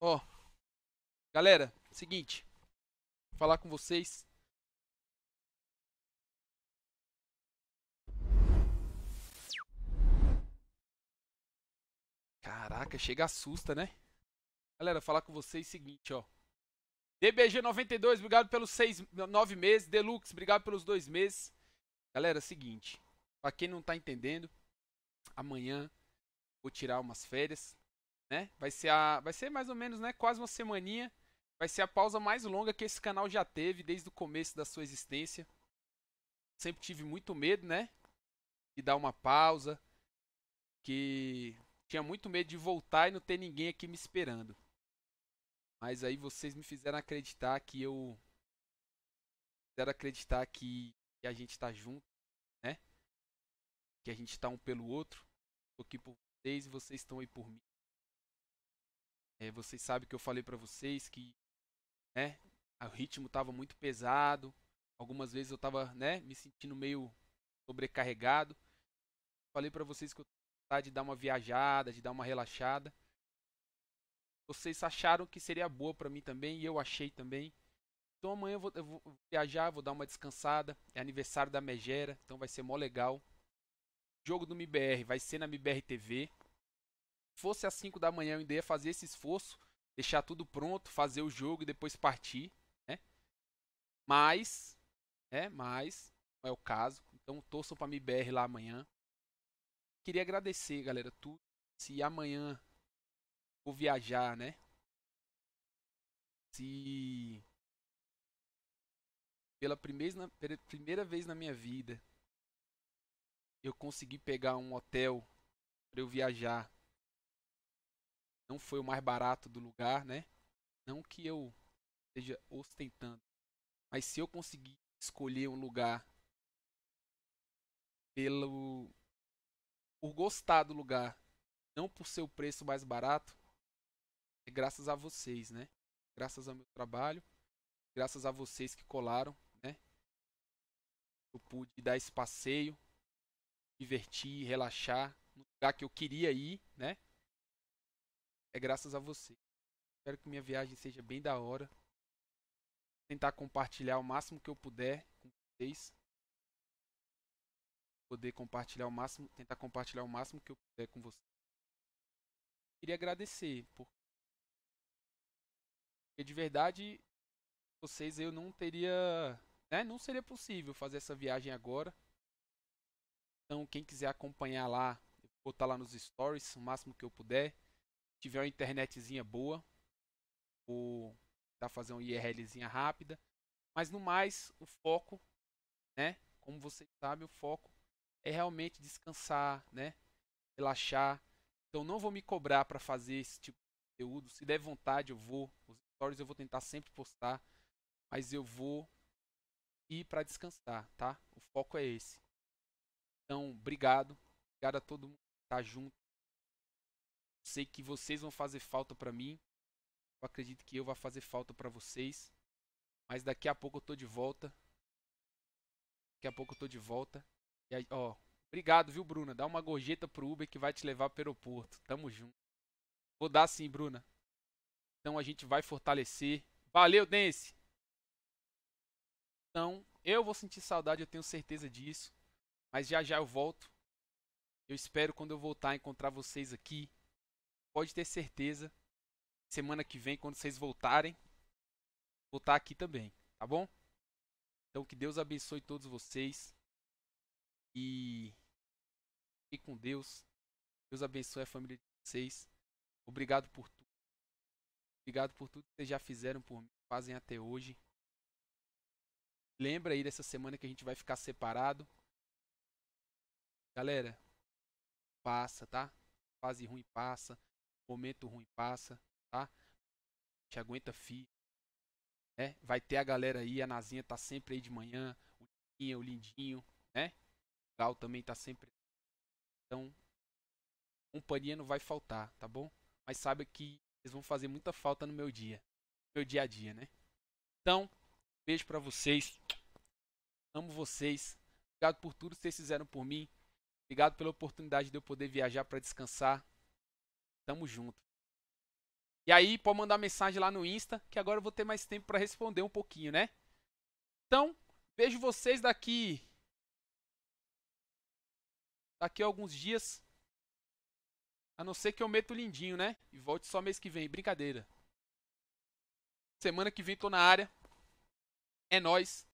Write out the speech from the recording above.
Ó. Galera, seguinte. Vou falar com vocês. Caraca, chega assusta, né? Galera, falar com vocês seguinte, ó. DBG92, obrigado pelos seis, nove meses. Deluxe, obrigado pelos dois meses. Galera, seguinte. Pra quem não tá entendendo, amanhã vou tirar umas férias né? Vai ser a, vai ser mais ou menos, né, quase uma semaninha. Vai ser a pausa mais longa que esse canal já teve desde o começo da sua existência. Sempre tive muito medo, né, de dar uma pausa, que tinha muito medo de voltar e não ter ninguém aqui me esperando. Mas aí vocês me fizeram acreditar que eu fizeram acreditar que a gente tá junto, né? Que a gente tá um pelo outro. Tô aqui por vocês e vocês estão aí por mim. É, vocês sabem que eu falei para vocês que né, o ritmo tava muito pesado. Algumas vezes eu tava né, me sentindo meio sobrecarregado. Falei para vocês que eu tava de dar uma viajada, de dar uma relaxada. Vocês acharam que seria boa para mim também e eu achei também. Então amanhã eu vou, eu vou, viajar, vou dar uma descansada. É aniversário da Megera, então vai ser mó legal. jogo do MBR vai ser na MBR TV fosse às 5 da manhã, eu ainda ia fazer esse esforço, deixar tudo pronto, fazer o jogo e depois partir, né? Mas, é, mas não é o caso. Então torçam para MBR lá amanhã. Queria agradecer, galera, tudo. Se amanhã vou viajar, né? Se pela primeira, pela primeira vez na minha vida eu consegui pegar um hotel para eu viajar não foi o mais barato do lugar, né? Não que eu esteja ostentando. Mas se eu conseguir escolher um lugar pelo por gostar do lugar, não por seu preço mais barato, é graças a vocês, né? Graças ao meu trabalho, graças a vocês que colaram, né? Eu pude dar esse passeio, divertir, relaxar no lugar que eu queria ir, né? é graças a você. Espero que minha viagem seja bem da hora. Tentar compartilhar o máximo que eu puder com vocês. Poder compartilhar o máximo, tentar compartilhar o máximo que eu puder com vocês. Queria agradecer por porque de verdade vocês eu não teria, né, não seria possível fazer essa viagem agora. Então, quem quiser acompanhar lá, eu vou botar lá nos stories o máximo que eu puder tiver uma internetzinha boa, ou dá fazer um IRLzinha rápida. Mas no mais, o foco, né? Como vocês sabem, o foco é realmente descansar, né? Relaxar. Então não vou me cobrar para fazer esse tipo de conteúdo. Se der vontade, eu vou. Os stories eu vou tentar sempre postar, mas eu vou ir para descansar, tá? O foco é esse. Então, obrigado. Obrigado a todo mundo que tá junto. Sei que vocês vão fazer falta para mim. Eu acredito que eu vou fazer falta para vocês. Mas daqui a pouco eu tô de volta. Daqui a pouco eu tô de volta. E aí, ó, obrigado, viu, Bruna? Dá uma gorjeta pro Uber que vai te levar pro aeroporto. Tamo junto. Vou dar sim, Bruna. Então a gente vai fortalecer. Valeu, Dense. Então, eu vou sentir saudade, eu tenho certeza disso. Mas já já eu volto. Eu espero quando eu voltar encontrar vocês aqui pode ter certeza, semana que vem, quando vocês voltarem, vou estar tá aqui também, tá bom? Então que Deus abençoe todos vocês e fique com Deus. Deus abençoe a família de vocês. Obrigado por tudo. Obrigado por tudo que vocês já fizeram por mim, fazem até hoje. Lembra aí dessa semana que a gente vai ficar separado. Galera, passa, tá? Fase ruim passa momento ruim passa, tá? Te aguenta firme. Né? Vai ter a galera aí, a Nazinha tá sempre aí de manhã, o Lindinho, o Lindinho, né? O Gal também tá sempre. Então, companhia não vai faltar, tá bom? Mas saiba que eles vão fazer muita falta no meu dia, no meu dia a dia, né? Então, beijo para vocês. Amo vocês. Obrigado por tudo que vocês fizeram por mim. Obrigado pela oportunidade de eu poder viajar para descansar. Tamo junto. E aí, pode mandar mensagem lá no Insta, que agora eu vou ter mais tempo para responder um pouquinho, né? Então, vejo vocês daqui. Daqui a alguns dias. A não ser que eu meta o lindinho, né? E volte só mês que vem. Brincadeira. Semana que vem tô na área. É nós.